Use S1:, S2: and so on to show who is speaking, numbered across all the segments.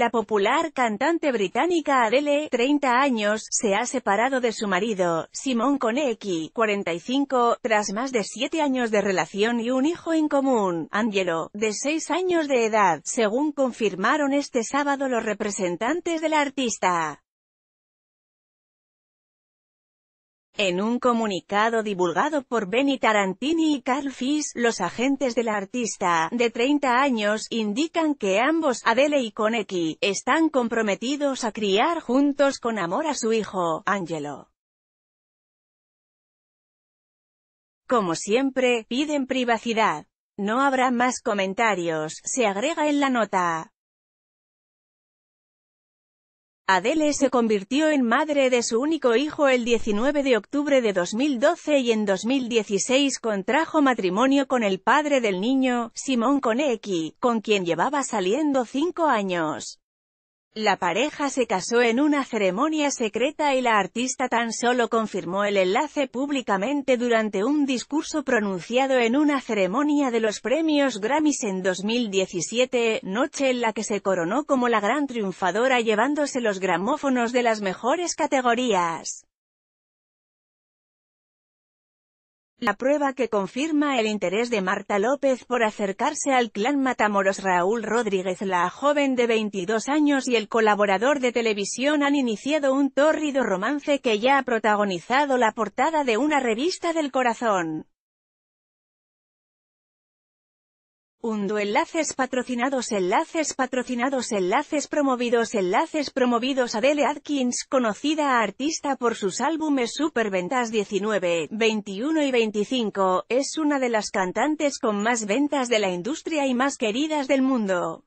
S1: La popular cantante británica Adele, 30 años, se ha separado de su marido, Simon Konecki, 45, tras más de 7 años de relación y un hijo en común, Angelo, de 6 años de edad, según confirmaron este sábado los representantes de la artista. En un comunicado divulgado por Benny Tarantini y Carl Fis, los agentes de la artista, de 30 años, indican que ambos, Adele y Konecki, están comprometidos a criar juntos con amor a su hijo, Angelo. Como siempre, piden privacidad. No habrá más comentarios, se agrega en la nota. Adele se convirtió en madre de su único hijo el 19 de octubre de 2012 y en 2016 contrajo matrimonio con el padre del niño, Simón Konecki, con quien llevaba saliendo cinco años. La pareja se casó en una ceremonia secreta y la artista tan solo confirmó el enlace públicamente durante un discurso pronunciado en una ceremonia de los premios Grammys en 2017, noche en la que se coronó como la gran triunfadora llevándose los gramófonos de las mejores categorías. La prueba que confirma el interés de Marta López por acercarse al clan Matamoros Raúl Rodríguez la joven de 22 años y el colaborador de televisión han iniciado un tórrido romance que ya ha protagonizado la portada de una revista del corazón. Undo enlaces patrocinados enlaces patrocinados enlaces promovidos enlaces promovidos Adele Atkins, conocida artista por sus álbumes Superventas 19, 21 y 25, es una de las cantantes con más ventas de la industria y más queridas del mundo.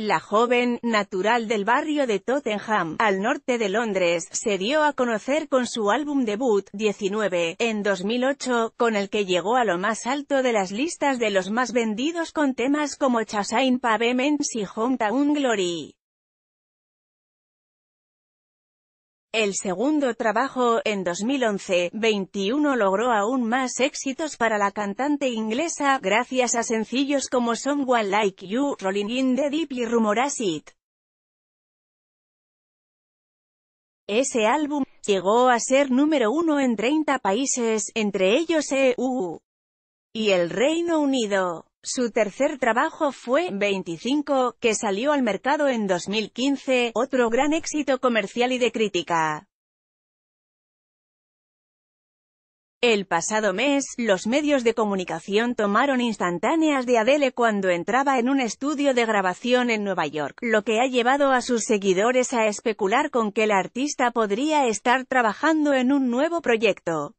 S1: La joven, natural del barrio de Tottenham, al norte de Londres, se dio a conocer con su álbum debut, 19, en 2008, con el que llegó a lo más alto de las listas de los más vendidos con temas como Chasain Pavements y Hometown Glory. El segundo trabajo, en 2011, 21 logró aún más éxitos para la cantante inglesa, gracias a sencillos como Someone Like You, Rolling in the Deep y Rumor It. Ese álbum, llegó a ser número uno en 30 países, entre ellos EU y el Reino Unido. Su tercer trabajo fue 25, que salió al mercado en 2015, otro gran éxito comercial y de crítica. El pasado mes, los medios de comunicación tomaron instantáneas de Adele cuando entraba en un estudio de grabación en Nueva York, lo que ha llevado a sus seguidores a especular con que la artista podría estar trabajando en un nuevo proyecto.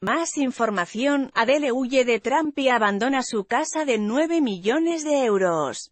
S1: Más información, Adele huye de Trump y abandona su casa de 9 millones de euros.